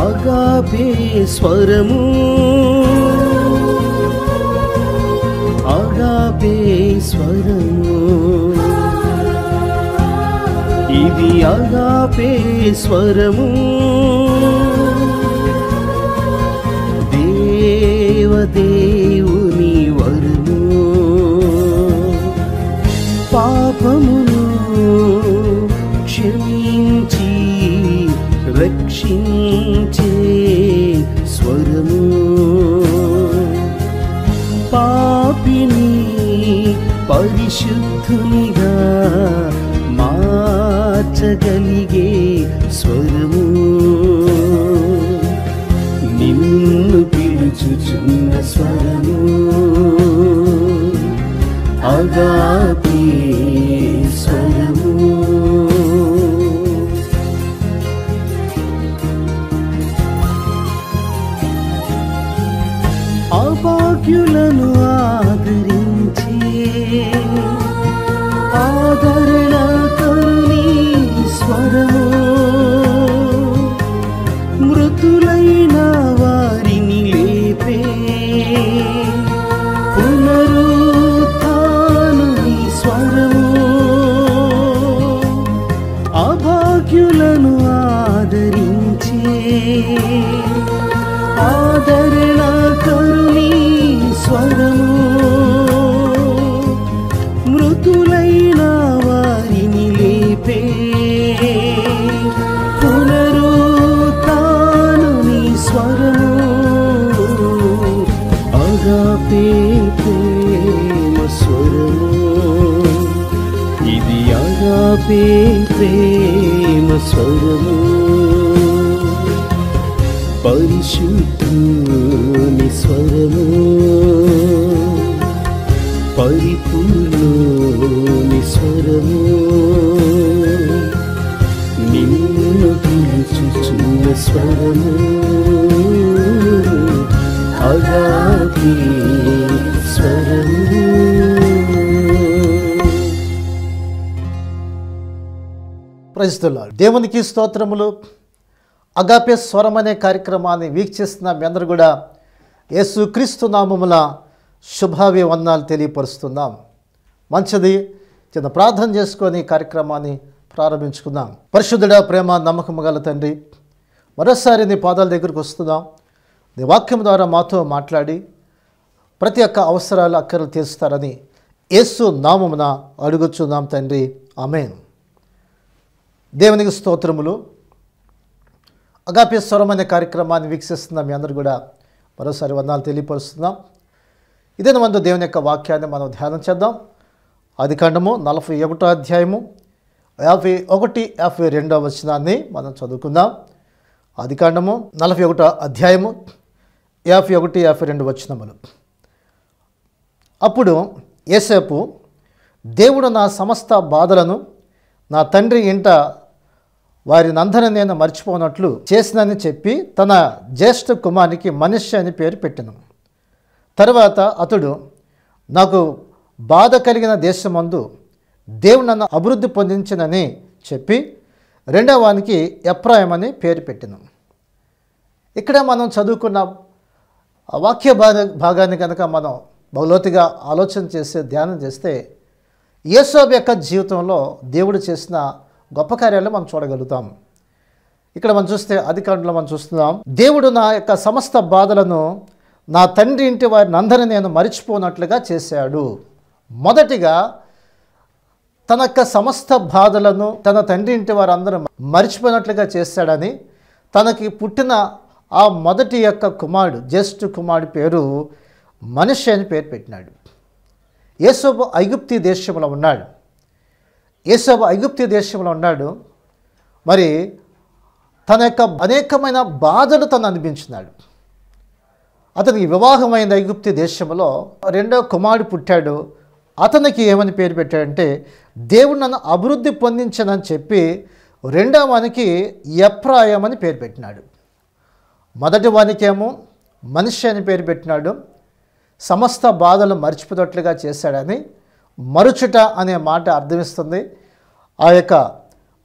ఆగాపే స్వరము ఆగాపే స్వరము ఇది ఆగాపే స్వరము దేవదేవుని వరము పాపము రక్షించే స్వరము పాపిని పరిశుద్ధునిగా మార్చగలిగే స్వరము నిన్ను పిలుచుచున్న స్వరము అగాపే స్వరము వాక్యులను తెలిపే ప్రేమ స్వరము పరిశుద్ధుని స్వరము పరిపూర్ణోని స్వరము నిన్ను పిలుచుచున్న స్వరము అగా ప్రజలు దేవునికి స్తోత్రములు అగాపే స్వరం అనే కార్యక్రమాన్ని వీక్షిస్తున్న మీ అందరూ కూడా క్రీస్తు నామముల వందాలు తెలియపరుస్తున్నాం మంచిది చిన్న ప్రార్థన చేసుకొని కార్యక్రమాన్ని ప్రారంభించుకుందాం పరిశుద్ధుడ ప్రేమ నమ్మకం గల తండ్రి మరోసారి నీ పాదాల దగ్గరికి వస్తున్నాం నీ వాక్యం ద్వారా మాతో మాట్లాడి ప్రతి ఒక్క అవసరాలు అక్కర్లు తీరుస్తారని యేసు నామమున అడుగుచున్నాం తండ్రి ఆమెను దేవునికి స్తోత్రములు అగాపి స్వరం అనే కార్యక్రమాన్ని వీక్షిస్తున్న మీ అందరూ కూడా మరోసారి వందాలు తెలియపరుస్తున్నాం ఇదే మందు దేవుని యొక్క వాక్యాన్ని మనం ధ్యానం చేద్దాం అధికాండము నలభై ఒకటో అధ్యాయము యాభై ఒకటి యాభై రెండో వచనాన్ని మనం చదువుకుందాం అధికాండము నలభై ఒకటో అధ్యాయము యాభై ఒకటి యాభై రెండు వచనములు అప్పుడు ఏసేపు దేవుడు నా సమస్త బాధలను నా తండ్రి ఇంట వారి నందని నేను మర్చిపోనట్లు చేసినని చెప్పి తన జ్యేష్ఠ కుమారునికి మనిషి అని పేరు పెట్టిన తర్వాత అతడు నాకు బాధ కలిగిన దేశమందు దేవుడు నన్ను అభివృద్ధి పొందించినని చెప్పి రెండవ వానికి అని పేరు పెట్టిన ఇక్కడ మనం చదువుకున్న వాక్య భాగ భాగాన్ని కనుక మనం బహులోతిగా ఆలోచన చేస్తే ధ్యానం చేస్తే యేసోబ్ యొక్క జీవితంలో దేవుడు చేసిన గొప్ప కార్యాలు మనం చూడగలుగుతాం ఇక్కడ మనం చూస్తే అధికారంలో మనం చూస్తున్నాం దేవుడు నా యొక్క సమస్త బాధలను నా తండ్రి ఇంటి వారిని అందరిని నేను మరిచిపోనట్లుగా చేశాడు మొదటిగా తన యొక్క సమస్త బాధలను తన తండ్రి ఇంటి వారందరూ మరిచిపోయినట్లుగా చేశాడని తనకి పుట్టిన ఆ మొదటి యొక్క కుమారుడు జ్యేష్ఠ కుమారుడు పేరు మనిషి అని పేరు పెట్టినాడు యేసోబు ఐగుప్తి దేశంలో ఉన్నాడు ఏసబు ఐగుప్తి దేశంలో ఉన్నాడు మరి తన యొక్క అనేకమైన బాధలు తను అనిపించినాడు అతనికి వివాహమైన ఐగుప్తి దేశంలో రెండో కుమారుడు పుట్టాడు అతనికి ఏమని పేరు పెట్టాడంటే దేవుడు నన్ను అభివృద్ధి పొందించనని చెప్పి రెండో వానికి ఎప్రాయం అని పేరు పెట్టినాడు మొదటి వానికేమో మనిషి అని పేరు పెట్టినాడు సమస్త బాధలు మర్చిపోతట్లుగా చేశాడని మరుచుట అనే మాట అర్థమిస్తుంది ఆ యొక్క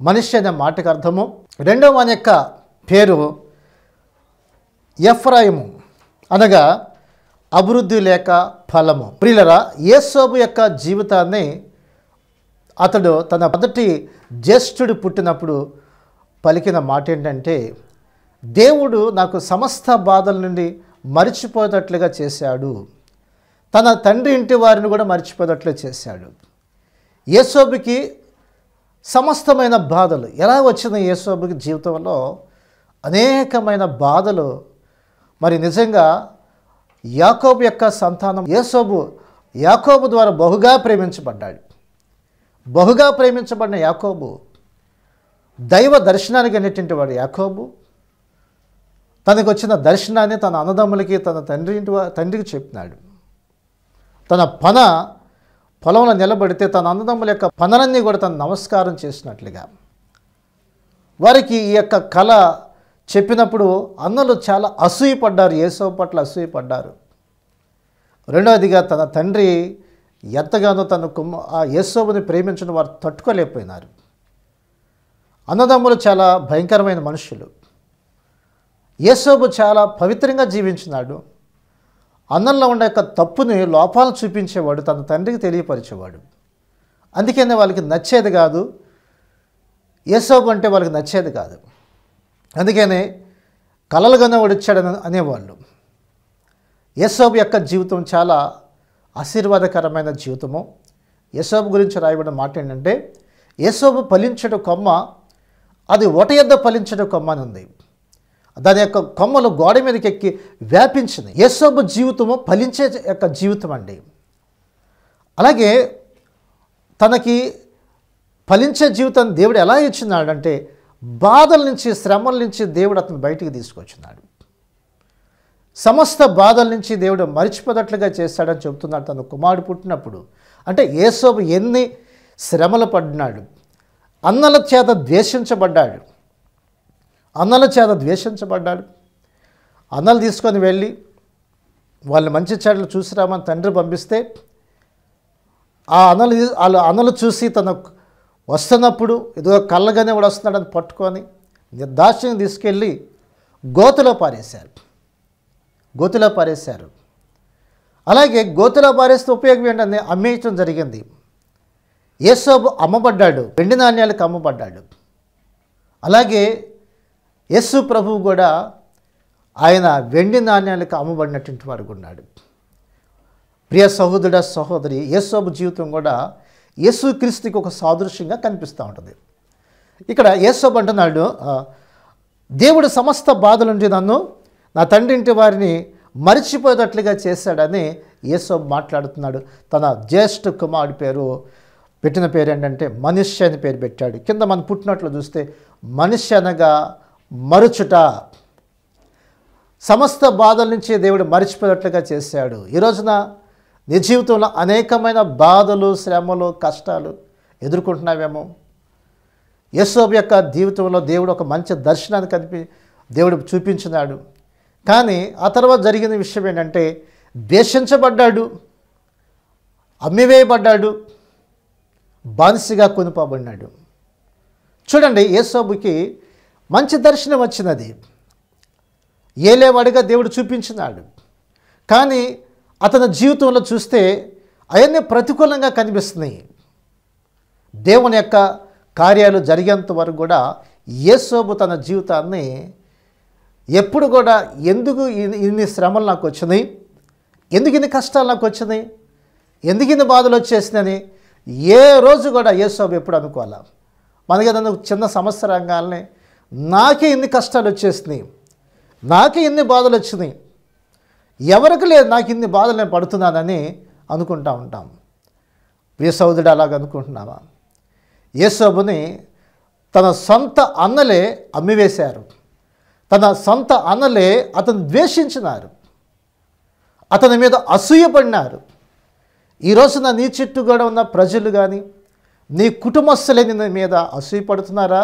మనిషి అనే మాటకు అర్థము రెండవ అనే యొక్క పేరు ఎఫ్రాయిము అనగా అభివృద్ధి లేక ఫలము ప్రియులరా యేసోబు యొక్క జీవితాన్ని అతడు తన మొదటి జ్యేష్ఠుడు పుట్టినప్పుడు పలికిన మాట ఏంటంటే దేవుడు నాకు సమస్త బాధల నుండి మరిచిపోయేటట్లుగా చేశాడు తన తండ్రి ఇంటి వారిని కూడా మర్చిపోయేటట్లు చేశాడు యేసోబుకి సమస్తమైన బాధలు ఎలా వచ్చిన యేసోబుకి జీవితంలో అనేకమైన బాధలు మరి నిజంగా యాకోబు యొక్క సంతానం యేసోబు యాకోబు ద్వారా బహుగా ప్రేమించబడ్డాడు బహుగా ప్రేమించబడిన యాకోబు దైవ దర్శనానికి అనేటువంటి వాడు యాకోబు తనకు వచ్చిన దర్శనాన్ని తన అన్నదమ్ములకి తన తండ్రి ఇంటి తండ్రికి చెప్పినాడు తన పన పొలంలో నిలబడితే తన అన్నదమ్ముల యొక్క పనలన్నీ కూడా తను నమస్కారం చేసినట్లుగా వారికి ఈ యొక్క కళ చెప్పినప్పుడు అన్నలు చాలా అసూయపడ్డారు ఏసవ పట్ల అసూయపడ్డారు రెండవదిగా తన తండ్రి ఎంతగానో తను కుమ్మ ఆ యేసోబుని ప్రేమించిన వారు తట్టుకోలేకపోయినారు అన్నదమ్ములు చాలా భయంకరమైన మనుషులు యేసోబు చాలా పవిత్రంగా జీవించినాడు అన్నంలో ఉన్న యొక్క తప్పుని లోపాలను చూపించేవాడు తన తండ్రికి తెలియపరిచేవాడు అందుకనే వాళ్ళకి నచ్చేది కాదు ఏసోబు అంటే వాళ్ళకి నచ్చేది కాదు అందుకనే కలలుగానే వడిచ్చాడని అనేవాళ్ళు యశోబు యొక్క జీవితం చాలా ఆశీర్వాదకరమైన జీవితము యశోబు గురించి రాయబడిన మాట ఏంటంటే యశోబు ఫలించడం కొమ్మ అది ఒట యొద్ద ఫలించడం కొమ్మ అని ఉంది దాని యొక్క కొమ్మలు గోడ మీదకి ఎక్కి వ్యాపించింది యశోబు జీవితము ఫలించే యొక్క జీవితం అండి అలాగే తనకి ఫలించే జీవితాన్ని దేవుడు ఎలా ఇచ్చినాడంటే బాధల నుంచి శ్రమల నుంచి దేవుడు అతను బయటికి తీసుకొచ్చినాడు సమస్త బాధల నుంచి దేవుడు మరిచిపోదట్లుగా చేస్తాడని చెబుతున్నాడు తను కుమారుడు పుట్టినప్పుడు అంటే ఏసోబు ఎన్ని శ్రమలు పడినాడు అన్నల చేత ద్వేషించబడ్డాడు అన్నల చేత ద్వేషించబడ్డాడు అన్నలు తీసుకొని వెళ్ళి వాళ్ళు మంచి చెడ్లు చూసిరామని తండ్రి పంపిస్తే ఆ అన్నలు వాళ్ళు అన్నలు చూసి తన వస్తున్నప్పుడు ఏదో కళ్ళగానే వాడు వస్తున్నాడని పట్టుకొని నిర్దాక్ష్యంగా తీసుకెళ్ళి గోతులో పారేశారు గోతులో పారేశారు అలాగే గోతులో పారేస్తే ఉపయోగం ఏంటని అమ్మేయటం జరిగింది ఏసోబు అమ్మబడ్డాడు వెండి నాణ్యాలకు అమ్మబడ్డాడు అలాగే యస్సు ప్రభువు కూడా ఆయన వెండి నాణ్యాలకు అమ్మబడినటువంటి వాడు ఉన్నాడు ప్రియ సహోదరుడ సహోదరి యస్సు జీవితం కూడా యస్సు క్రీస్తుకి ఒక సాదృశ్యంగా కనిపిస్తూ ఉంటుంది ఇక్కడ యేసబ్ అంటున్నాడు దేవుడు సమస్త బాధల నుండి నన్ను నా తండ్రి ఇంటి వారిని మరిచిపోయేటట్లుగా చేశాడని యేసబ్ మాట్లాడుతున్నాడు తన జ్యేష్ఠ కుమారుడి పేరు పెట్టిన పేరు ఏంటంటే మనిషి అని పేరు పెట్టాడు కింద మనం పుట్టినట్లు చూస్తే మనిషి అనగా మరుచుట సమస్త బాధల నుంచి దేవుడు మరిచిపోయినట్లుగా చేశాడు ఈరోజున నీ జీవితంలో అనేకమైన బాధలు శ్రమలు కష్టాలు ఎదుర్కొంటున్నావేమో యశోబ్ యొక్క జీవితంలో దేవుడు ఒక మంచి దర్శనాన్ని కనిపి దేవుడు చూపించినాడు కానీ ఆ తర్వాత జరిగిన విషయం ఏంటంటే ద్వేషించబడ్డాడు అమ్మివేయబడ్డాడు బానిసగా కొనిపోబడినాడు చూడండి యేసోబుకి మంచి దర్శనం వచ్చినది ఏలేవాడిగా దేవుడు చూపించినాడు కానీ అతని జీవితంలో చూస్తే అవన్నీ ప్రతికూలంగా కనిపిస్తున్నాయి దేవుని యొక్క కార్యాలు జరిగేంత వరకు కూడా యేసోబు తన జీవితాన్ని ఎప్పుడు కూడా ఎందుకు ఇన్ని శ్రమలు నాకు వచ్చినాయి ఎందుకు ఇన్ని కష్టాలు నాకు వచ్చినాయి ఎందుకు ఇన్ని బాధలు వచ్చేసినని ఏ రోజు కూడా యేసోబు ఎప్పుడు అనుకోవాలా మనకి ఏదన్నా చిన్న రంగాలని నాకే ఎన్ని కష్టాలు వచ్చేసినాయి నాకే ఎన్ని బాధలు వచ్చినాయి ఎవరికి లేదు నాకు ఇన్ని బాధలు నేను పడుతున్నానని అనుకుంటా ఉంటాం ఏ సోదరుడు అలాగ అనుకుంటున్నావా యేసబుని తన సొంత అన్నలే అమ్మివేశారు తన సొంత అన్నలే అతను ద్వేషించినారు అతని మీద అసూయపడినారు ఈరోజు నా నీ చుట్టూ కూడా ఉన్న ప్రజలు కానీ నీ కుటుంబస్తులే నిన్న మీద అసూయపడుతున్నారా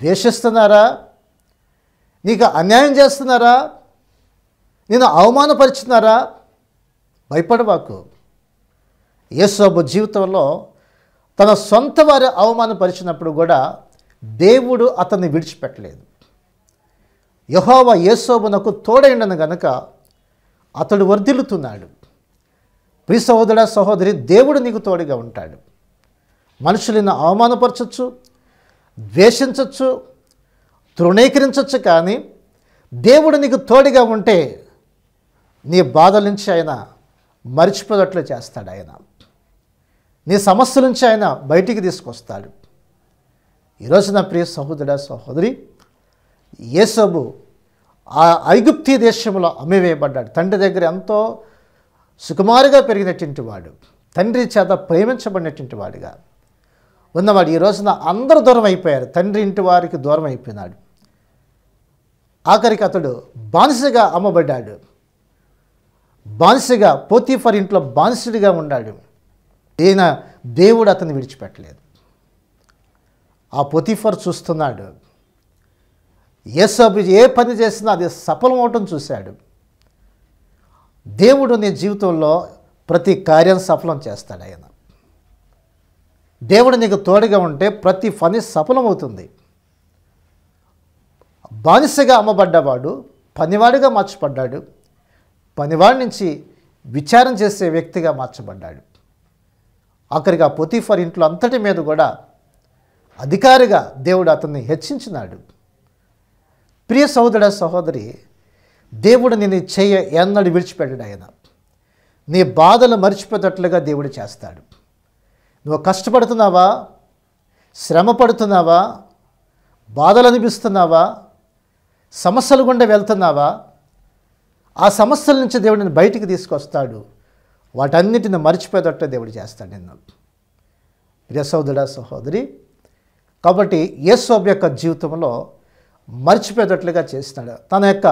ద్వేషిస్తున్నారా నీకు అన్యాయం చేస్తున్నారా నేను అవమానపరుచుతున్నారా భయపడవాకు యేసోబు జీవితంలో తన సొంత వారి అవమానపరిచినప్పుడు కూడా దేవుడు అతన్ని విడిచిపెట్టలేదు యహోవ యేసోబునకు తోడైండను గనక అతడు వర్ధిల్లుతున్నాడు ప్రి సహోదర సహోదరి దేవుడు నీకు తోడుగా ఉంటాడు మనుషులను అవమానపరచచ్చు ద్వేషించవచ్చు తృణీకరించవచ్చు కానీ దేవుడు నీకు తోడుగా ఉంటే నీ బాధల నుంచి ఆయన మరిచిపోయినట్లు చేస్తాడు ఆయన నీ సమస్యల నుంచి ఆయన బయటికి తీసుకొస్తాడు ఈరోజు నా ప్రియ సహోదర సహోదరి ఏసబు ఆ ఐగుప్తి దేశంలో అమ్మివేయబడ్డాడు తండ్రి దగ్గర ఎంతో సుకుమారుగా పెరిగినటువంటి వాడు తండ్రి చేత ప్రేమించబడినటువంటి వాడుగా ఉన్నవాడు ఈ రోజున అందరు దూరం అయిపోయారు తండ్రి ఇంటి వారికి దూరం అయిపోయినాడు ఆఖరికి అతడు బానిసగా అమ్మబడ్డాడు బానిసగా పోతీఫర్ ఇంట్లో బానిసుడిగా ఉన్నాడు ఈయన దేవుడు అతన్ని విడిచిపెట్టలేదు ఆ పొతిఫర్ చూస్తున్నాడు సబ్ ఏ పని చేసినా అది సఫలం అవటం చూశాడు దేవుడు నీ జీవితంలో ప్రతి కార్యం సఫలం చేస్తాడు ఆయన దేవుడు నీకు తోడుగా ఉంటే ప్రతి పని సఫలమవుతుంది బానిసగా అమ్మబడ్డవాడు పనివాడిగా మార్చబడ్డాడు పనివాడి నుంచి విచారం చేసే వ్యక్తిగా మార్చబడ్డాడు ఆఖరిగా పొతిఫర్ ఇంట్లో అంతటి మీద కూడా అధికారిగా దేవుడు అతన్ని హెచ్చించినాడు ప్రియ సహోదర సహోదరి దేవుడు నేను చేయ ఎన్నడు విడిచిపెట్టాడు ఆయన నీ బాధలు మర్చిపోయేటట్లుగా దేవుడు చేస్తాడు నువ్వు కష్టపడుతున్నావా శ్రమ పడుతున్నావా బాధలు అనిపిస్తున్నావా సమస్యలు గుండా వెళ్తున్నావా ఆ సమస్యల నుంచి దేవుడిని బయటికి తీసుకొస్తాడు వాటన్నిటిని మర్చిపోయేటట్టు దేవుడు చేస్తాడు నిన్ను ప్రియ సహోదరి కాబట్టి యేసోబ్ యొక్క జీవితంలో మర్చిపోయేటట్లుగా చేస్తాడు తన యొక్క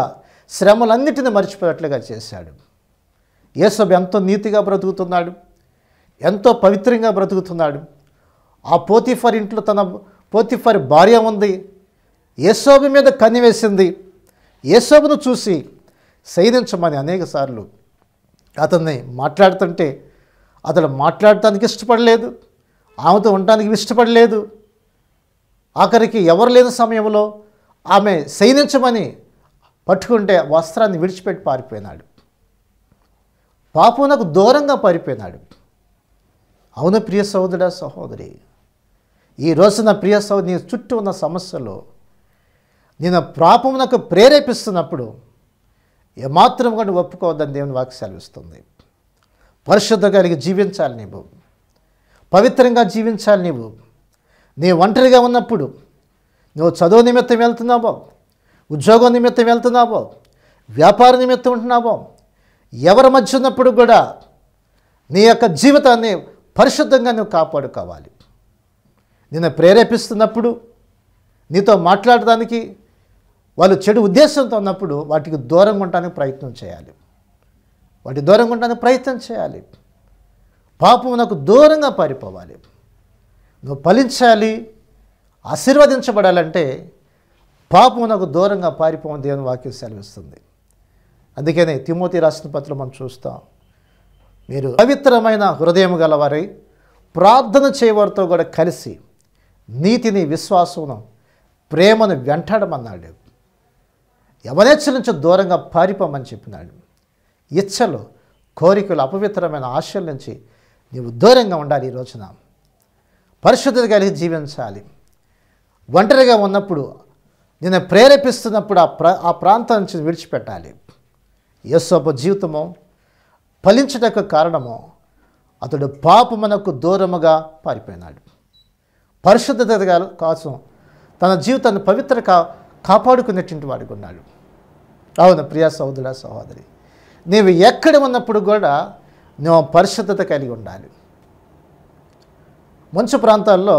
శ్రమలన్నిటిని మర్చిపోయేటట్లుగా చేశాడు యేసోబ్ ఎంతో నీతిగా బ్రతుకుతున్నాడు ఎంతో పవిత్రంగా బ్రతుకుతున్నాడు ఆ పోతిఫర్ ఇంట్లో తన పోతిఫర్ భార్య ఉంది యేసోబు మీద కన్నివేసింది యేసోబును చూసి అనేక అనేకసార్లు అతన్ని మాట్లాడుతుంటే అతడు మాట్లాడటానికి ఇష్టపడలేదు ఆమెతో ఉండటానికి ఇష్టపడలేదు ఆఖరికి ఎవరు లేని సమయంలో ఆమె సైనించమని పట్టుకుంటే వస్త్రాన్ని విడిచిపెట్టి పారిపోయినాడు పాపునకు దూరంగా పారిపోయినాడు అవును ప్రియ సహోదర సహోదరి ఈ రోజున ప్రియ సహోదరి చుట్టూ ఉన్న సమస్యలు నేను పాపమునకు ప్రేరేపిస్తున్నప్పుడు ఏమాత్రం కానీ ఒప్పుకోవద్దని దేవుని వాకి సెలవిస్తుంది పరిశుద్ధ కలిగి జీవించాలి నీవు పవిత్రంగా జీవించాలి నీవు నీ ఒంటరిగా ఉన్నప్పుడు నువ్వు చదువు నిమిత్తం వెళ్తున్నావో ఉద్యోగం నిమిత్తం వెళ్తున్నావో వ్యాపార నిమిత్తం ఉంటున్నావో ఎవరి మధ్య ఉన్నప్పుడు కూడా నీ యొక్క జీవితాన్ని పరిశుద్ధంగా నువ్వు కాపాడుకోవాలి నిన్ను ప్రేరేపిస్తున్నప్పుడు నీతో మాట్లాడడానికి వాళ్ళు చెడు ఉద్దేశంతో ఉన్నప్పుడు వాటికి దూరంగా ఉండడానికి ప్రయత్నం చేయాలి వాటి దూరంగా ఉండడానికి ప్రయత్నం చేయాలి పాపం నాకు దూరంగా పారిపోవాలి నువ్వు ఫలించాలి ఆశీర్వదించబడాలంటే పాపం నాకు దూరంగా పారిపోవడం అని వాక్యం సెలవిస్తుంది అందుకనే తిమోతి రాసిన పత్రం మనం చూస్తాం మీరు పవిత్రమైన హృదయం గలవారై ప్రార్థన చేయవారితో కూడా కలిసి నీతిని విశ్వాసమును ప్రేమను వెంటాడమన్నాడు యవనేచ్ఛ నుంచి దూరంగా పారిపోమని చెప్పినాడు ఇచ్చలు కోరికలు అపవిత్రమైన ఆశల నుంచి నీవు దూరంగా ఉండాలి ఈ రోజున పరిశుద్ధత కలిగి జీవించాలి ఒంటరిగా ఉన్నప్పుడు నిన్ను ప్రేరేపిస్తున్నప్పుడు ఆ ప్రా ఆ ప్రాంతం నుంచి విడిచిపెట్టాలి యేసోప జీవితము ఫలించటకు కారణము అతడు పాపమునకు దూరముగా పారిపోయినాడు పరిశుద్ధత కోసం తన జీవితాన్ని కా కాపాడుకునేటువంటి వాడికి ఉన్నాడు అవును ప్రియా సహోదర సహోదరి నీవు ఎక్కడ ఉన్నప్పుడు కూడా నువ్వు పరిశుద్ధత కలిగి ఉండాలి మంచు ప్రాంతాల్లో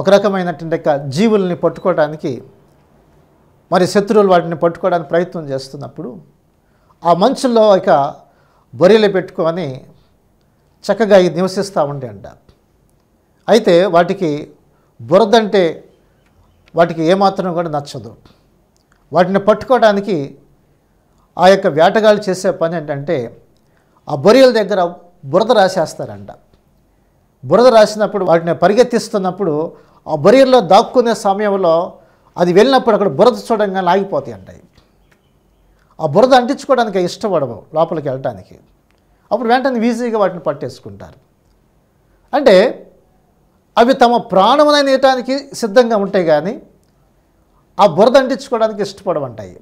ఒక రకమైనటువంటి జీవుల్ని పట్టుకోవడానికి మరి శత్రువులు వాటిని పట్టుకోవడానికి ప్రయత్నం చేస్తున్నప్పుడు ఆ మంచులో ఇక బొరీలు పెట్టుకొని చక్కగా నివసిస్తూ ఉండే అంట అయితే వాటికి బురదంటే వాటికి ఏమాత్రం కూడా నచ్చదు వాటిని పట్టుకోవడానికి ఆ యొక్క వేటగాళ్ళు చేసే పని ఏంటంటే ఆ బొరియల దగ్గర బురద రాసేస్తారంట బురద రాసినప్పుడు వాటిని పరిగెత్తిస్తున్నప్పుడు ఆ బొరియల్లో దాక్కునే సమయంలో అది వెళ్ళినప్పుడు అక్కడ బురద చూడంగానే ఆగిపోతాయి అంటాయి ఆ బురద అంటించుకోవడానికి ఇష్టపడవు లోపలికి వెళ్ళటానికి అప్పుడు వెంటనే ఈజీగా వాటిని పట్టేసుకుంటారు అంటే అవి తమ ప్రాణమునై నీయటానికి సిద్ధంగా ఉంటాయి కానీ ఆ బురద అంటించుకోవడానికి ఇష్టపడమంటాయి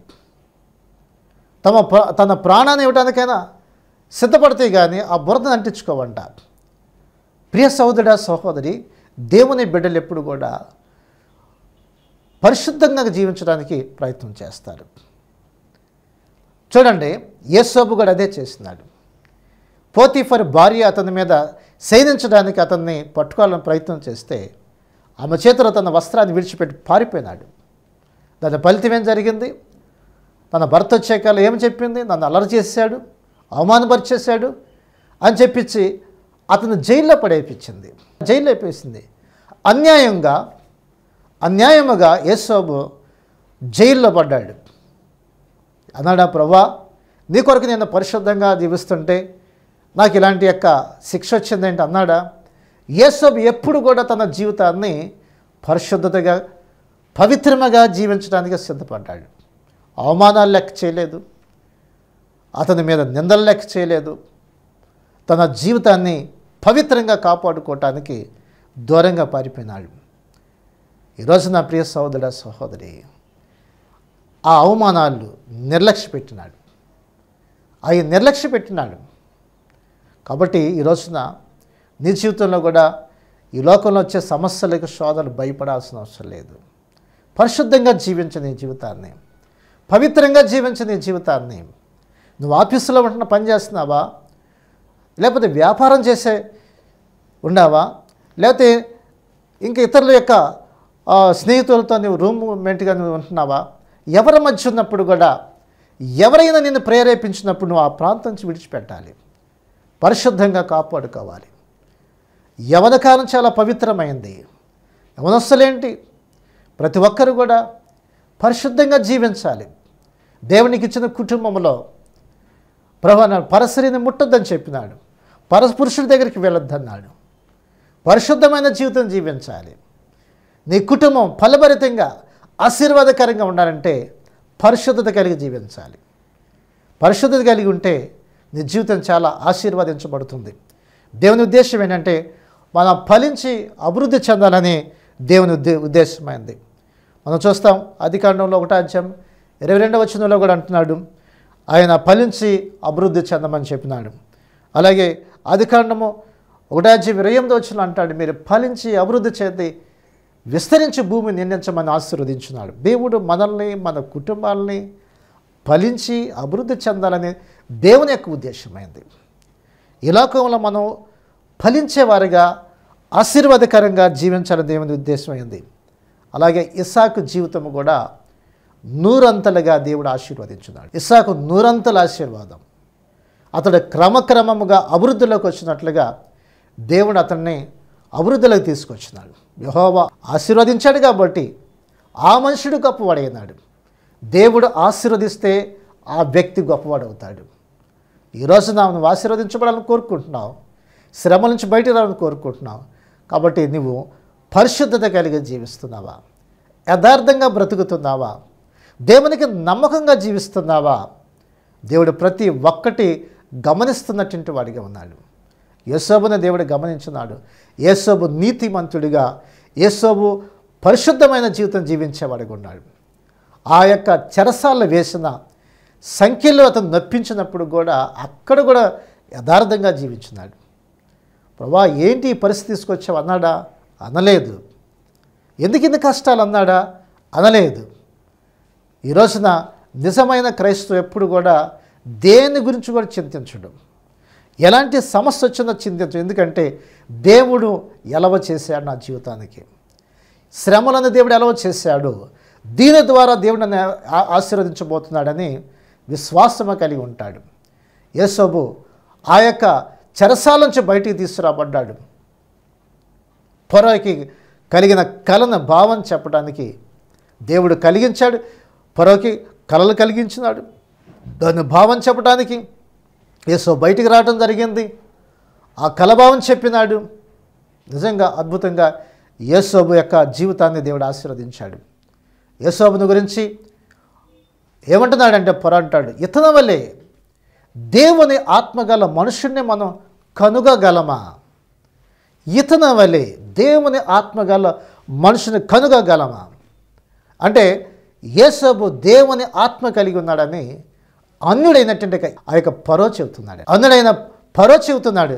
తమ తన ప్రాణాన్ని ఇవ్వడానికైనా సిద్ధపడతాయి కానీ ఆ బురదను అంటించుకోవంట ప్రియ సహోదరుడ సహోదరి దేవుని బిడ్డలు ఎప్పుడు కూడా పరిశుద్ధంగా జీవించడానికి ప్రయత్నం చేస్తారు చూడండి యేసోబు కూడా అదే చేసినాడు పోతిఫర్ భార్య అతని మీద సేధించడానికి అతన్ని పట్టుకోవాలని ప్రయత్నం చేస్తే ఆమె చేతిలో తన వస్త్రాన్ని విడిచిపెట్టి పారిపోయినాడు దాని ఫలితం ఏం జరిగింది తన భర్త వచ్చేకాలం ఏమి చెప్పింది నన్ను అలరి చేశాడు అవమానపరిచేశాడు అని చెప్పించి అతను జైల్లో పడేపించింది జైల్లో అయిపోయింది అన్యాయంగా అన్యాయముగా యేసోబు జైల్లో పడ్డాడు అన్నాడా ప్రభా నీ కొరకు నేను పరిశుద్ధంగా జీవిస్తుంటే నాకు ఇలాంటి యొక్క శిక్ష వచ్చిందేంటి అన్నాడా యేసబ్ ఎప్పుడు కూడా తన జీవితాన్ని పరిశుద్ధతగా పవిత్రమగా జీవించడానికి సిద్ధపడ్డాడు అవమానాలు లెక్క చేయలేదు అతని మీద నిందలు లెక్క చేయలేదు తన జీవితాన్ని పవిత్రంగా కాపాడుకోవటానికి దూరంగా పారిపోయినాడు ఈరోజు నా ప్రియ సహోదర సహోదరి ఆ అవమానాలు నిర్లక్ష్య పెట్టినాడు అవి నిర్లక్ష్య పెట్టినాడు కాబట్టి ఈ రోజున నీ జీవితంలో కూడా ఈ లోకంలో వచ్చే సమస్యలకు శోధనలు భయపడాల్సిన అవసరం లేదు పరిశుద్ధంగా జీవించు నీ జీవితాన్ని పవిత్రంగా జీవించు నీ జీవితాన్ని నువ్వు ఆఫీసులో ఉంటున్న పని చేస్తున్నావా లేకపోతే వ్యాపారం చేసే ఉన్నావా లేకపోతే ఇంక ఇతరుల యొక్క స్నేహితులతో నువ్వు రూమ్ మెంట్గా నువ్వు ఉంటున్నావా ఎవరి మధ్య ఉన్నప్పుడు కూడా ఎవరైనా నిన్ను ప్రేరేపించినప్పుడు నువ్వు ఆ ప్రాంతం నుంచి విడిచిపెట్టాలి పరిశుద్ధంగా కాపాడుకోవాలి యవనకాలం చాలా పవిత్రమైంది యవనస్సులేంటి ప్రతి ఒక్కరు కూడా పరిశుద్ధంగా జీవించాలి దేవునికి ఇచ్చిన కుటుంబంలో ప్రభా పరసరిని ముట్టద్దని చెప్పినాడు పరపురుషుడి దగ్గరికి వెళ్ళొద్దన్నాడు పరిశుద్ధమైన జీవితం జీవించాలి నీ కుటుంబం ఫలభరితంగా ఆశీర్వాదకరంగా ఉండాలంటే పరిశుద్ధత కలిగి జీవించాలి పరిశుద్ధత కలిగి ఉంటే నీ జీవితం చాలా ఆశీర్వదించబడుతుంది దేవుని ఉద్దేశం ఏంటంటే మనం ఫలించి అభివృద్ధి చెందాలని దేవుని ఉద్దే ఉద్దేశమైంది మనం చూస్తాం అధికాండంలో ఒకటో అంశం ఇరవై రెండవ వచనంలో కూడా అంటున్నాడు ఆయన ఫలించి అభివృద్ధి చెందమని చెప్పినాడు అలాగే అధికాండము ఇరవై విరయంతో వచ్చిన అంటాడు మీరు ఫలించి అభివృద్ధి చెంది విస్తరించి భూమి నిర్ణయించమని ఆశీర్వదించున్నాడు దేవుడు మనల్ని మన కుటుంబాల్ని ఫలించి అభివృద్ధి చెందాలనే దేవుని యొక్క ఉద్దేశమైంది ఈ లోకంలో మనం ఫలించేవారిగా ఆశీర్వాదకరంగా జీవించాలని దేవుని ఉద్దేశమైంది అలాగే ఇసాకు జీవితం కూడా నూరంతలుగా దేవుడు ఆశీర్వదించున్నాడు ఇసాకు నూరంతల ఆశీర్వాదం అతడు క్రమక్రమముగా అభివృద్ధిలోకి వచ్చినట్లుగా దేవుడు అతన్ని అభివృద్ధిలోకి తీసుకొచ్చినాడు యహోవా ఆశీర్వదించాడు కాబట్టి ఆ మనుషుడు గొప్పవాడైనాడు దేవుడు ఆశీర్వదిస్తే ఆ వ్యక్తి గొప్పవాడవుతాడు ఈరోజు నా నువ్వు ఆశీర్వదించబడాలని కోరుకుంటున్నావు శ్రమ నుంచి బయట రావాలని కోరుకుంటున్నావు కాబట్టి నువ్వు పరిశుద్ధత కలిగి జీవిస్తున్నావా యథార్థంగా బ్రతుకుతున్నావా దేవునికి నమ్మకంగా జీవిస్తున్నావా దేవుడు ప్రతి ఒక్కటి గమనిస్తున్నటువంటి వాడిగా ఉన్నాడు యశోబుని దేవుడు గమనించినాడు యేసోబు మంతుడిగా యేసోబు పరిశుద్ధమైన జీవితం జీవించేవాడిగా ఉన్నాడు ఆ యొక్క చెరసాలు వేసిన సంఖ్యలో అతను నొప్పించినప్పుడు కూడా అక్కడ కూడా యథార్థంగా జీవించినాడు ప్రభా ఏంటి ఈ పరిస్థితి తీసుకొచ్చావు అన్నాడా అనలేదు ఎందుకు ఇన్ని కష్టాలు అన్నాడా అనలేదు ఈ రోజున నిజమైన క్రైస్తవు ఎప్పుడు కూడా దేని గురించి కూడా చింతించడం ఎలాంటి సమస్య వచ్చిందో చింతించు ఎందుకంటే దేవుడు ఎలవ చేశాడు నా జీవితానికి శ్రమలను దేవుడు ఎలవ చేశాడు దీని ద్వారా దేవుడు నన్ను ఆశీర్వదించబోతున్నాడని విశ్వాసము కలిగి ఉంటాడు యేసబు ఆ యొక్క చెరసాల నుంచి బయటికి తీసుకురాబడ్డాడు పొరకి కలిగిన కలను భావం చెప్పడానికి దేవుడు కలిగించాడు పొరకి కలలు కలిగించినాడు దాని భావం చెప్పడానికి యేసు బయటికి రావడం జరిగింది ఆ కలభావం చెప్పినాడు నిజంగా అద్భుతంగా యేసోబు యొక్క జీవితాన్ని దేవుడు ఆశీర్వదించాడు యేసోబుని గురించి ఏమంటున్నాడంటే పొరంటాడు ఇతను వల్లే దేవుని ఆత్మగల మనుషుణ్ణి మనం కనుగగలమా ఇతని వలే దేవుని ఆత్మగల మనుషుని కనుగగలమా అంటే యేసబు దేవుని ఆత్మ కలిగి ఉన్నాడని అన్యుడైనటువంటి ఆ యొక్క పరో చెబుతున్నాడు అన్యుడైన పరో చెబుతున్నాడు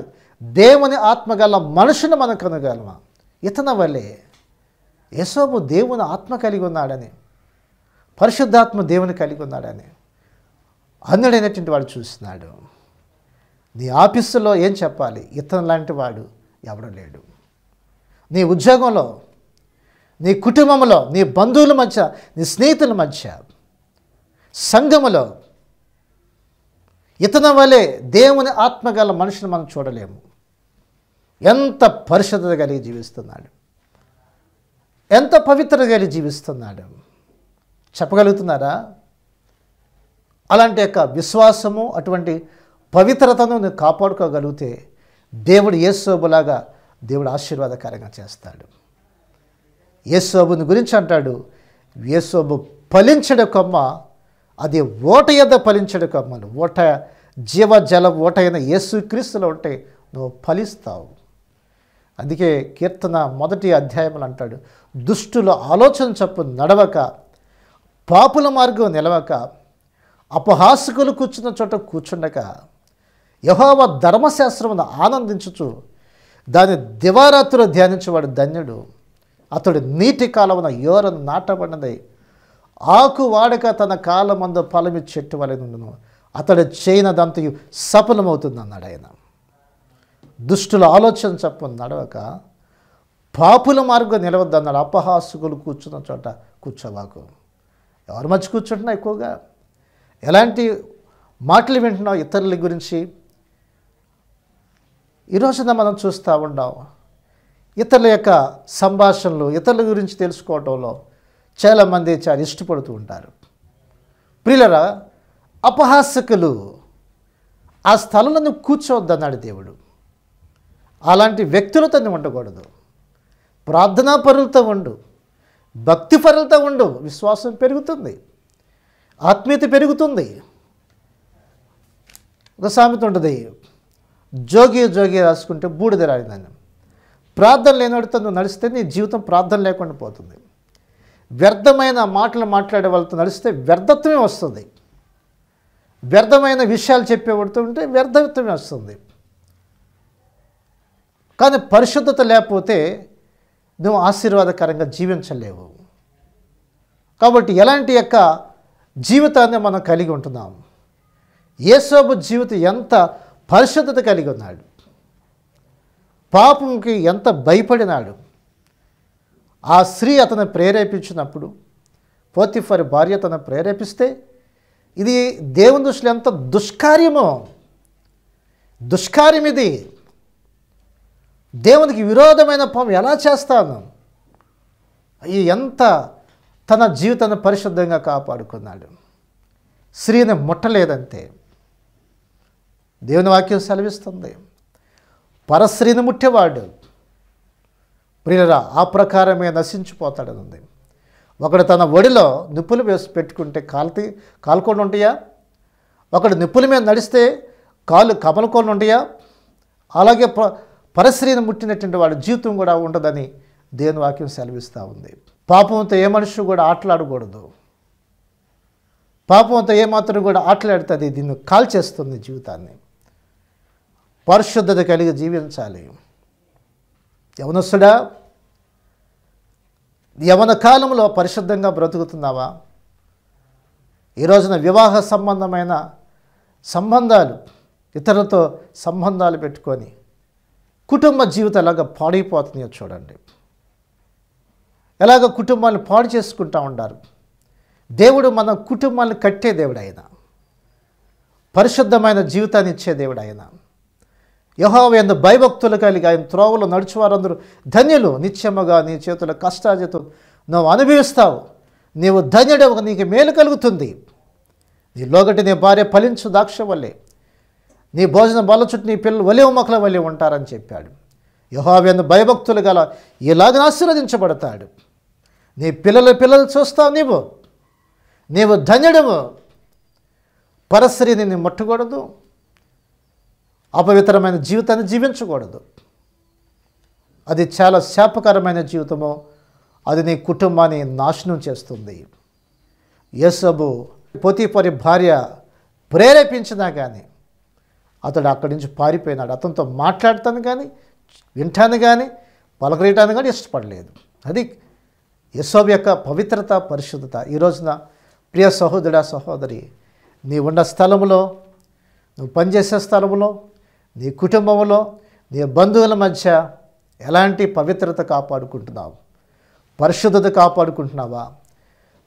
దేవుని ఆత్మగల మనుషుని మనం కనుగలమా ఇతన వల్లే యశోబు దేవుని ఆత్మ కలిగి ఉన్నాడని పరిశుద్ధాత్మ దేవుని కలిగి ఉన్నాడని అన్నుడైనటువంటి వాడు చూస్తున్నాడు నీ ఆఫీసులో ఏం చెప్పాలి ఇతను లాంటి వాడు ఎవడం లేడు నీ ఉద్యోగంలో నీ కుటుంబంలో నీ బంధువుల మధ్య నీ స్నేహితుల మధ్య సంఘములో ఇతని వలె దేవుని ఆత్మ గల మనిషిని మనం చూడలేము ఎంత పరిశుద్ధత కలిగి జీవిస్తున్నాడు ఎంత పవిత్రత కలిగి జీవిస్తున్నాడు చెప్పగలుగుతున్నారా అలాంటి యొక్క విశ్వాసము అటువంటి పవిత్రతను నువ్వు కాపాడుకోగలిగితే దేవుడు ఏసోబులాగా దేవుడు ఆశీర్వాదకరంగా చేస్తాడు ఏసోబుని గురించి అంటాడు ఏసోబు ఫలించడ కొమ్మ అది ఓట ఎద ఫలించడు కమ్మలు ఓట జీవ జల ఓటైన యేసుక్రీస్తులో ఉంటే నువ్వు ఫలిస్తావు అందుకే కీర్తన మొదటి అధ్యాయములు అంటాడు దుష్టుల ఆలోచన చప్పు నడవక పాపుల మార్గం నిలవక అపహాసుకులు కూర్చున్న చోట కూర్చుండక యహోవ ధర్మశాస్త్రమును ఆనందించుచు దాని దివారాత్రులు ధ్యానించేవాడు ధన్యుడు అతడు నీటి కాలమున యోరను నాటబడినదై ఆకు వాడక తన కాలమందు ఫలమి చెట్టు వలె నుండును అతడు చేయనదంతయు సఫలమవుతుంది అన్నాడు ఆయన దుష్టుల ఆలోచన చెప్పు నడవక పాపుల మార్గం నిలవద్దు అన్నాడు అపహాసుకులు కూర్చున్న చోట కూర్చోవాకు ఎవరు మర్చి కూర్చుంటున్నా ఎక్కువగా ఎలాంటి మాటలు వింటున్నావు ఇతరుల గురించి ఈరోజున మనం చూస్తూ ఉన్నాం ఇతరుల యొక్క సంభాషణలు ఇతరుల గురించి తెలుసుకోవడంలో చాలామంది చాలా ఇష్టపడుతూ ఉంటారు ప్రియులరా అపహాసకులు ఆ స్థలంలో కూర్చోవద్దన్నాడు దేవుడు అలాంటి వ్యక్తులు తను ఉండకూడదు ప్రార్థనా పరులతో ఉండు భక్తి పరులతో ఉండు విశ్వాసం పెరుగుతుంది ఆత్మీయత పెరుగుతుంది ఒక సామెత ఉంటుంది జోగి జోగి రాసుకుంటే బూడిద రాని ప్రార్థన లేనివాడితో నువ్వు నడిస్తే నీ జీవితం ప్రార్థన లేకుండా పోతుంది వ్యర్థమైన మాటలు మాట్లాడే వాళ్ళతో నడిస్తే వ్యర్థత్వమే వస్తుంది వ్యర్థమైన విషయాలు చెప్పేవాడుతూ ఉంటే వ్యర్థత్వమే వస్తుంది కానీ పరిశుద్ధత లేకపోతే నువ్వు ఆశీర్వాదకరంగా జీవించలేవు కాబట్టి ఎలాంటి యొక్క జీవితాన్ని మనం కలిగి ఉంటున్నాం ఏసోబు జీవితం ఎంత పరిశుద్ధత కలిగి ఉన్నాడు పాపంకి ఎంత భయపడినాడు ఆ స్త్రీ అతను ప్రేరేపించినప్పుడు పోతిఫర్ భార్య తను ప్రేరేపిస్తే ఇది దేవుని దృష్టిలో ఎంత దుష్కార్యమో దుష్కార్యం ఇది దేవునికి విరోధమైన పాము ఎలా చేస్తాను ఈ ఎంత తన జీవితాన్ని పరిశుద్ధంగా కాపాడుకున్నాడు స్త్రీని ముట్టలేదంతే దేవుని వాక్యం సెలవిస్తుంది పరస్త్రీని ముట్టేవాడు ప్రియులరా ఆ ప్రకారమే నశించిపోతాడని ఉంది ఒకడు తన ఒడిలో నిప్పులు వేసి పెట్టుకుంటే కాల్తి కాలుకొని ఉంటాయా ఒకడు నిప్పుల మీద నడిస్తే కాలు కమలుకొని ఉంటాయా అలాగే ప పరశ్రీని ముట్టినటువంటి వాడి జీవితం కూడా ఉండదని దేని వాక్యం సెలవిస్తూ ఉంది పాపంతో ఏ మనిషి కూడా ఆటలాడకూడదు పాపంతో ఏమాత్రం కూడా ఆటలాడుతుంది దీన్ని కాల్చేస్తుంది జీవితాన్ని పరిశుద్ధత కలిగి జీవించాలి యవనస్సుడా యవన కాలంలో పరిశుద్ధంగా బ్రతుకుతున్నావా ఈ రోజున వివాహ సంబంధమైన సంబంధాలు ఇతరులతో సంబంధాలు పెట్టుకొని కుటుంబ జీవితం ఎలాగ పాడైపోతున్నాయో చూడండి ఎలాగ కుటుంబాన్ని పాడు చేసుకుంటూ ఉండారు దేవుడు మన కుటుంబాన్ని కట్టే దేవుడు అయినా పరిశుద్ధమైన జీవితాన్ని ఇచ్చే దేవుడు అయినా యహోవేందు భయభక్తులు కలిగి ఆయన త్రోవలు నడిచేవారందరూ ధన్యులు నిత్యముగా నీ చేతుల కష్టాజతో నువ్వు అనుభవిస్తావు నీవు ఒక నీకు మేలు కలుగుతుంది నీ లోగటి నీ భార్య ఫలించు దాక్ష వల్లే నీ భోజనం బల చుట్టూ నీ పిల్లలు ఒలివ మొక్కల వల్లే ఉంటారని చెప్పాడు యహోవేందు భయభక్తులు గల ఇలాగని ఆశీర్వదించబడతాడు నీ పిల్లల పిల్లలు చూస్తావు నీవు నీవు ధన్యుడు పరశ్రీని నిన్ను ముట్టకూడదు అపవిత్రమైన జీవితాన్ని జీవించకూడదు అది చాలా శాపకరమైన జీవితము అది నీ కుటుంబాన్ని నాశనం చేస్తుంది యేసబు పోతిపరి భార్య ప్రేరేపించినా కానీ అతడు అక్కడి నుంచి పారిపోయినాడు అతనితో మాట్లాడతాను కానీ వింటాను కానీ పలకరేయటాను కానీ ఇష్టపడలేదు అది యశోబు యొక్క పవిత్రత పరిశుద్ధత ఈ రోజున ప్రియ సహోదరుడా సహోదరి నీవున్న స్థలంలో నువ్వు పనిచేసే స్థలంలో నీ కుటుంబంలో నీ బంధువుల మధ్య ఎలాంటి పవిత్రత కాపాడుకుంటున్నావు పరిశుద్ధత కాపాడుకుంటున్నావా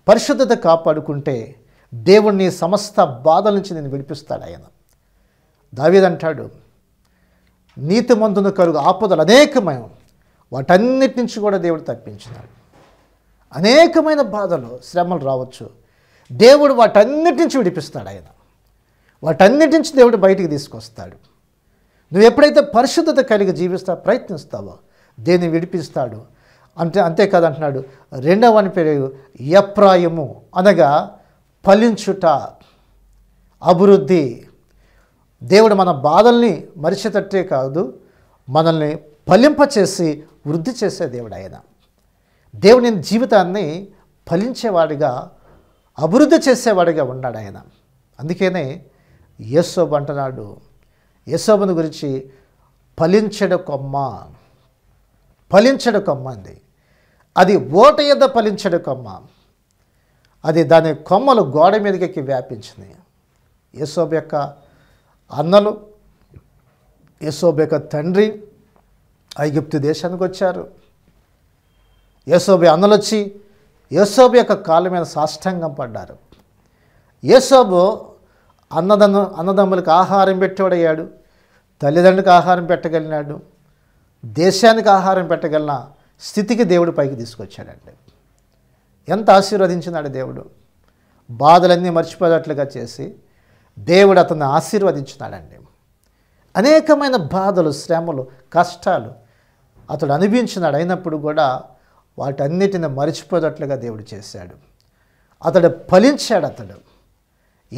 పరిశుద్ధత కాపాడుకుంటే దేవుణ్ణి సమస్త బాధల నుంచి నేను విడిపిస్తాడు ఆయన దావీదంటాడు నీతి మందున కలుగు ఆపదలు అనేకమైన వాటన్నిటి నుంచి కూడా దేవుడు తప్పించినాడు అనేకమైన బాధలు శ్రమలు రావచ్చు దేవుడు వాటన్నిటి నుంచి విడిపిస్తాడు ఆయన వాటన్నిటి నుంచి దేవుడు బయటికి తీసుకొస్తాడు నువ్వు ఎప్పుడైతే పరిశుద్ధత కలిగి జీవిస్తా ప్రయత్నిస్తావో దేన్ని విడిపిస్తాడు అంతే అంతేకాదంటున్నాడు అంటున్నాడు రెండవ పేరు ఎప్రాయము అనగా ఫలించుట అభివృద్ధి దేవుడు మన బాధల్ని మరిచేటట్టే కాదు మనల్ని ఫలింపచేసి వృద్ధి చేసే దేవుడు ఆయన దేవుని జీవితాన్ని ఫలించేవాడిగా అభివృద్ధి చేసేవాడిగా ఉన్నాడు ఆయన అందుకనే యేసోబు అంటున్నాడు యశోబను గురించి ఫలించడు కొమ్మ ఫలించడు కొమ్మ అది ఓట యొద్ద ఫలించడు కొమ్మ అది దాని కొమ్మలు గోడ మీదకి వ్యాపించింది యశోబ యొక్క అన్నలు యశోబ్ యొక్క తండ్రి ఐగుప్తు దేశానికి వచ్చారు యశోబి అన్నలు వచ్చి యశోబ్ యొక్క కాళ్ళ మీద సాష్టంగం పడ్డారు యశోబు అన్నదను అన్నదమ్ములకు ఆహారం పెట్టేవాడయ్యాడు తల్లిదండ్రులకు ఆహారం పెట్టగలిగినాడు దేశానికి ఆహారం పెట్టగలిగిన స్థితికి దేవుడు పైకి తీసుకొచ్చాడండి ఎంత ఆశీర్వదించినాడు దేవుడు బాధలన్నీ మర్చిపోయేటట్లుగా చేసి దేవుడు అతన్ని ఆశీర్వదించినాడండి అనేకమైన బాధలు శ్రమలు కష్టాలు అతడు అనిపించినాడు అయినప్పుడు కూడా వాటన్నిటిని మరిచిపోయేటట్లుగా దేవుడు చేశాడు అతడు ఫలించాడు అతడు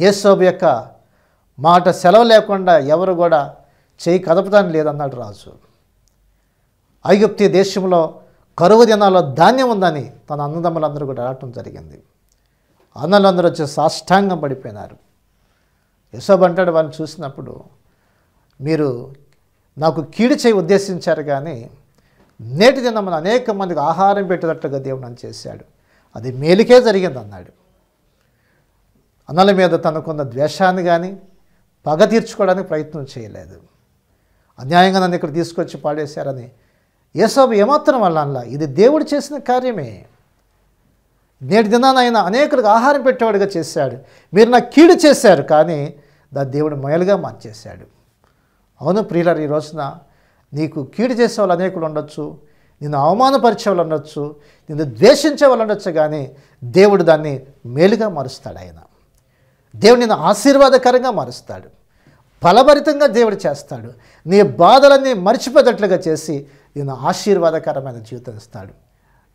ఏసోబు యొక్క మాట సెలవు లేకుండా ఎవరు కూడా చేయి కదపటాన్ని లేదన్నాడు రాజు ఐగుప్తి దేశంలో కరువు దినాల్లో ధాన్యం ఉందని తన అన్నదమ్ములందరూ కూడా అడగటం జరిగింది అన్నలందరూ వచ్చి సాష్టాంగం పడిపోయినారు యశోబ్ అంటాడు వాళ్ళని చూసినప్పుడు మీరు నాకు కీడు చేయి ఉద్దేశించారు కానీ నేటి దినమున అనేక మందికి ఆహారం పెట్టేటట్టుగా దేవుడు అని చేశాడు అది మేలుకే జరిగింది అన్నాడు అన్నల మీద తనకున్న ద్వేషాన్ని కానీ పగ తీర్చుకోవడానికి ప్రయత్నం చేయలేదు అన్యాయంగా నన్ను ఇక్కడ తీసుకొచ్చి పాడేశారని యేసాబు ఏమాత్రం వల్ల అన్న ఇది దేవుడు చేసిన కార్యమే నేటి దినాన ఆయన అనేకులకు ఆహారం పెట్టేవాడిగా చేశాడు మీరు నాకు కీడు చేశారు కానీ దాన్ని దేవుడు మొయలుగా మార్చేశాడు అవును ప్రియులారు ఈ రోజున నీకు కీడు చేసే వాళ్ళు అనేకులు ఉండొచ్చు నిన్ను అవమానపరిచే వాళ్ళు ఉండొచ్చు నిన్ను ద్వేషించే వాళ్ళు ఉండొచ్చు కానీ దేవుడు దాన్ని మేలుగా మారుస్తాడు ఆయన దేవుడు నిన్ను ఆశీర్వాదకరంగా మారుస్తాడు ఫలభరితంగా దేవుడు చేస్తాడు నీ బాధలన్నీ మర్చిపోదట్లుగా చేసి నేను ఆశీర్వాదకరమైన జీవితం ఇస్తాడు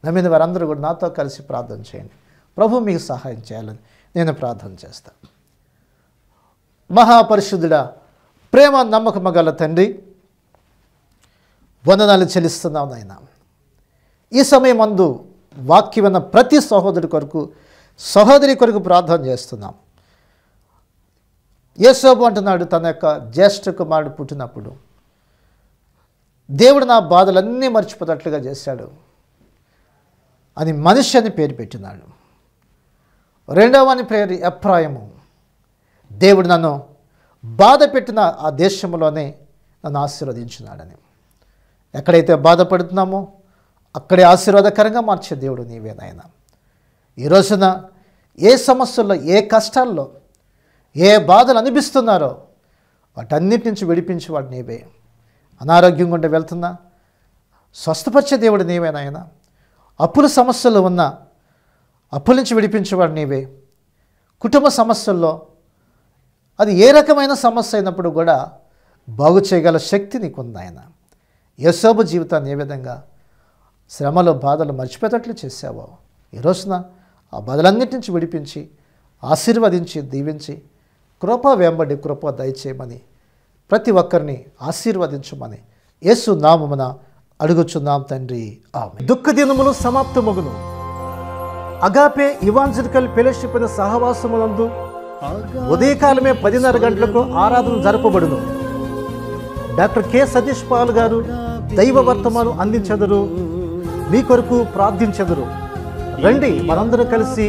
నమ్మిన వారందరూ కూడా నాతో కలిసి ప్రార్థన చేయండి ప్రభు మీకు సహాయం చేయాలని నేను ప్రార్థన చేస్తాను మహాపరిశుద్ధుడ ప్రేమ నమ్మకం గల తండ్రి వందనాలు చెల్లిస్తున్నాం నాయన ఈ సమయం అందు వాక్యమైన ప్రతి సహోదరి కొరకు సహోదరి కొరకు ప్రార్థన చేస్తున్నాం యేసోబు అంటున్నాడు తన యొక్క జ్యేష్ఠ కుమారుడు పుట్టినప్పుడు దేవుడు నా బాధలన్నీ మర్చిపోతట్లుగా చేశాడు అని మనిషి అని పేరు పెట్టినాడు రెండవ అని పేరు అప్రాయము దేవుడు నన్ను బాధ పెట్టిన ఆ దేశంలోనే నన్ను ఆశీర్వదించినాడని ఎక్కడైతే బాధపడుతున్నామో అక్కడే ఆశీర్వాదకరంగా మార్చే దేవుడు నీవేనాయన ఈ రోజున ఏ సమస్యల్లో ఏ కష్టాల్లో ఏ బాధలు అనిపిస్తున్నారో వాటన్నిటి నుంచి విడిపించి వాడు నీవే అనారోగ్యం గుండా వెళ్తున్నా స్వస్థపరిచే దేవుడు నీవే నాయన అప్పుల సమస్యలు ఉన్నా అప్పుల నుంచి విడిపించేవాడు నీవే కుటుంబ సమస్యల్లో అది ఏ రకమైన సమస్య అయినప్పుడు కూడా బాగు చేయగల శక్తి నీకుంది ఆయన యశోభ జీవితాన్ని ఏ విధంగా శ్రమలో బాధలు మర్చిపోయేటట్లు చేసావో ఈ రోజున ఆ బాధలన్నిటి నుంచి విడిపించి ఆశీర్వదించి దీవించి కృప వెంబడి కృప దయచేయమని ప్రతి ఒక్కరిని ఆశీర్వదించమని యేసు నామమున అడుగుచున్నాం తండ్రి ఆమె దుఃఖ దినములు సమాప్తమగును అగాపే ఇవాంజలికల్ ఫెలోషిప్ సహవాసములందు ఉదయకాలమే పదిన్నర గంటలకు ఆరాధన జరపబడును డాక్టర్ కె సతీష్ పాల్ గారు దైవ వర్తమానం అందించెదరు మీ కొరకు ప్రార్థించెదరు రండి మనందరం కలిసి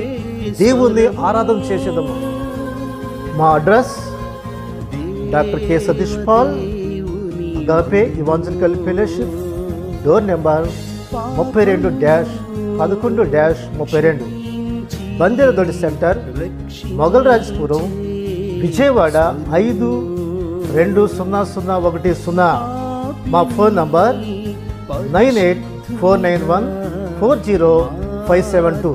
దేవుణ్ణి ఆరాధన చేసేదము మా address doctor K Satish Paul Agape evangelical fellowship door number ముప్పై రెండు డ్యాష్ పదకొండు డ్యాష్ ముప్పై రెండు బందేరదొడి సెంటర్ మొఘల్ రాజ్పురం విజయవాడ ఐదు రెండు సున్నా సున్నా ఒకటి సున్నా మా phone number nine eight four nine one four zero five seven two